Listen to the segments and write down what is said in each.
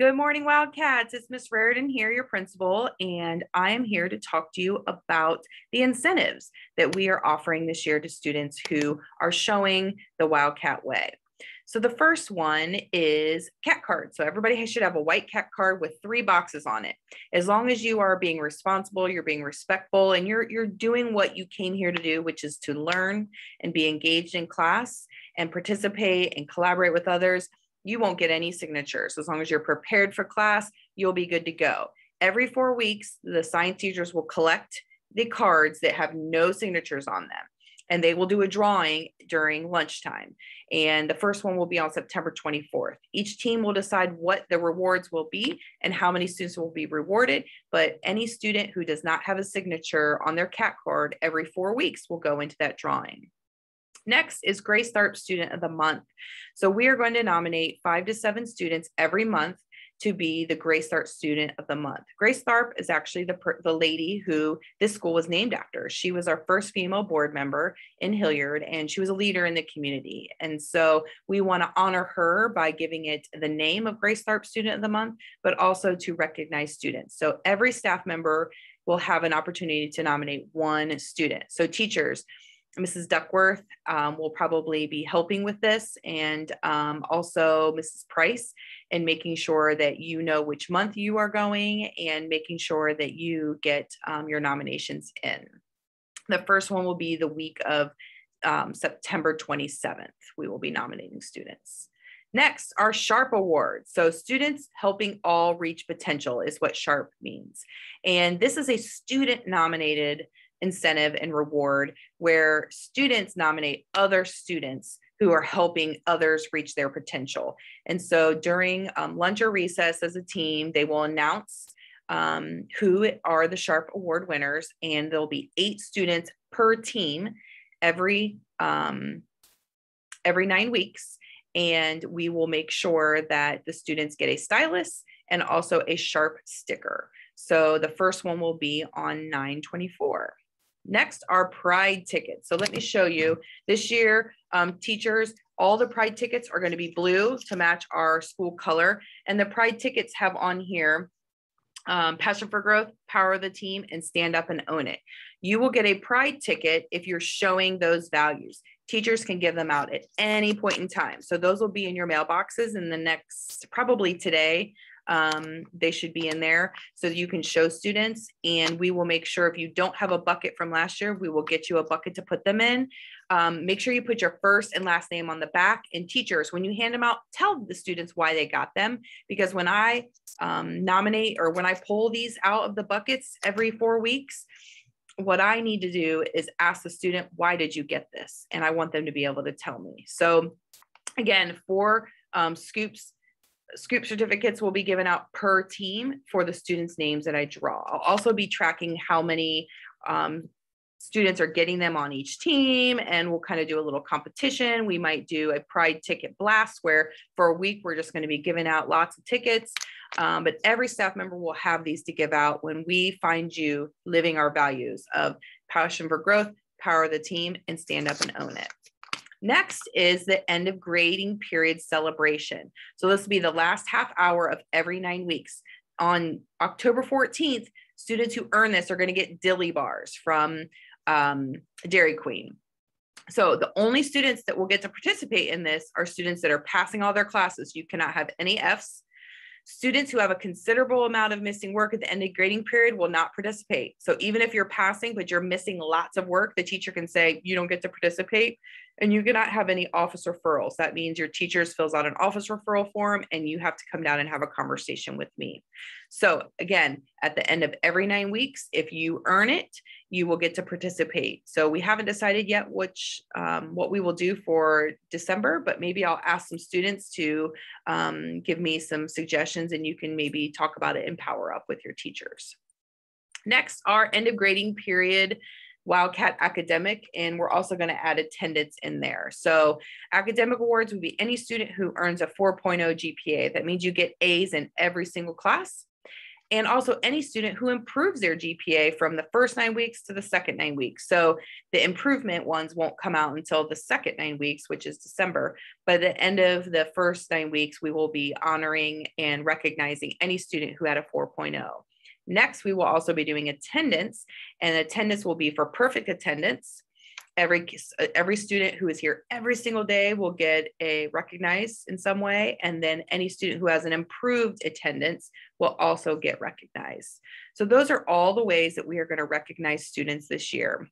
Good morning, Wildcats. It's Miss Raritan here, your principal, and I am here to talk to you about the incentives that we are offering this year to students who are showing the Wildcat way. So the first one is cat card. So everybody should have a white cat card with three boxes on it. As long as you are being responsible, you're being respectful, and you're you're doing what you came here to do, which is to learn and be engaged in class and participate and collaborate with others, you won't get any signatures. As long as you're prepared for class, you'll be good to go. Every four weeks, the science teachers will collect the cards that have no signatures on them and they will do a drawing during lunchtime. And the first one will be on September 24th. Each team will decide what the rewards will be and how many students will be rewarded. But any student who does not have a signature on their CAT card every four weeks will go into that drawing. Next is Grace Tharp Student of the Month. So we are going to nominate five to seven students every month to be the Grace Tharp Student of the Month. Grace Tharp is actually the, the lady who this school was named after. She was our first female board member in Hilliard, and she was a leader in the community. And so we want to honor her by giving it the name of Grace Tharp Student of the Month, but also to recognize students. So every staff member will have an opportunity to nominate one student. So teachers, Mrs. Duckworth um, will probably be helping with this and um, also Mrs. Price and making sure that you know which month you are going and making sure that you get um, your nominations in. The first one will be the week of um, September 27th. We will be nominating students. Next are SHARP awards. So, students helping all reach potential is what SHARP means. And this is a student nominated incentive and reward where students nominate other students who are helping others reach their potential. And so during um, lunch or recess as a team, they will announce um, who are the Sharp Award winners, and there'll be eight students per team every um, every nine weeks. And we will make sure that the students get a stylus and also a sharp sticker. So the first one will be on 924. Next are pride tickets. So let me show you. This year, um, teachers, all the pride tickets are gonna be blue to match our school color. And the pride tickets have on here, um, passion for growth, power of the team, and stand up and own it. You will get a pride ticket if you're showing those values. Teachers can give them out at any point in time. So those will be in your mailboxes in the next, probably today, um, they should be in there so you can show students. And we will make sure if you don't have a bucket from last year, we will get you a bucket to put them in. Um, make sure you put your first and last name on the back. And teachers, when you hand them out, tell the students why they got them. Because when I um, nominate or when I pull these out of the buckets every four weeks, what I need to do is ask the student, why did you get this? And I want them to be able to tell me. So again, for um, scoops scoop certificates will be given out per team for the students' names that I draw. I'll also be tracking how many um, students are getting them on each team and we'll kind of do a little competition we might do a pride ticket blast where for a week we're just going to be giving out lots of tickets um, but every staff member will have these to give out when we find you living our values of passion for growth power the team and stand up and own it Next is the end of grading period celebration. So this will be the last half hour of every nine weeks. On October 14th, students who earn this are going to get dilly bars from um, Dairy Queen. So the only students that will get to participate in this are students that are passing all their classes. You cannot have any Fs Students who have a considerable amount of missing work at the end of grading period will not participate. So even if you're passing, but you're missing lots of work, the teacher can say you don't get to participate and you cannot have any office referrals. That means your teachers fills out an office referral form and you have to come down and have a conversation with me. So, again, at the end of every nine weeks, if you earn it, you will get to participate. So we haven't decided yet which um, what we will do for December, but maybe I'll ask some students to um, give me some suggestions, and you can maybe talk about it and power up with your teachers. Next, our end of grading period Wildcat Academic, and we're also going to add attendance in there. So, academic awards would be any student who earns a 4.0 GPA. That means you get A's in every single class and also any student who improves their GPA from the first nine weeks to the second nine weeks. So the improvement ones won't come out until the second nine weeks, which is December. By the end of the first nine weeks, we will be honoring and recognizing any student who had a 4.0. Next, we will also be doing attendance, and attendance will be for perfect attendance, every uh, every student who is here every single day will get a recognized in some way and then any student who has an improved attendance will also get recognized so those are all the ways that we are going to recognize students this year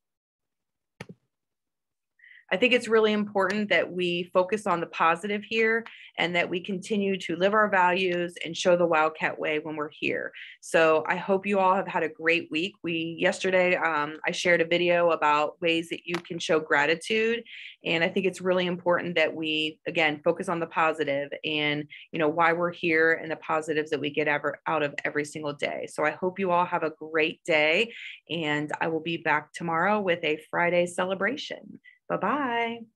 I think it's really important that we focus on the positive here and that we continue to live our values and show the Wildcat way when we're here. So I hope you all have had a great week. We yesterday um, I shared a video about ways that you can show gratitude, and I think it's really important that we again focus on the positive and you know why we're here and the positives that we get ever out of every single day. So I hope you all have a great day, and I will be back tomorrow with a Friday celebration. Bye bye.